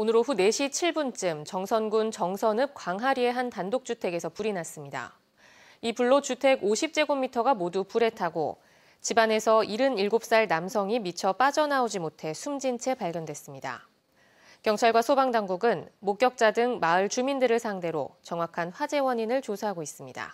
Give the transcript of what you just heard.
오늘 오후 4시 7분쯤 정선군 정선읍 광하리의 한 단독주택에서 불이 났습니다. 이 불로 주택 50제곱미터가 모두 불에 타고 집안에서 77살 남성이 미처 빠져나오지 못해 숨진 채 발견됐습니다. 경찰과 소방당국은 목격자 등 마을 주민들을 상대로 정확한 화재 원인을 조사하고 있습니다.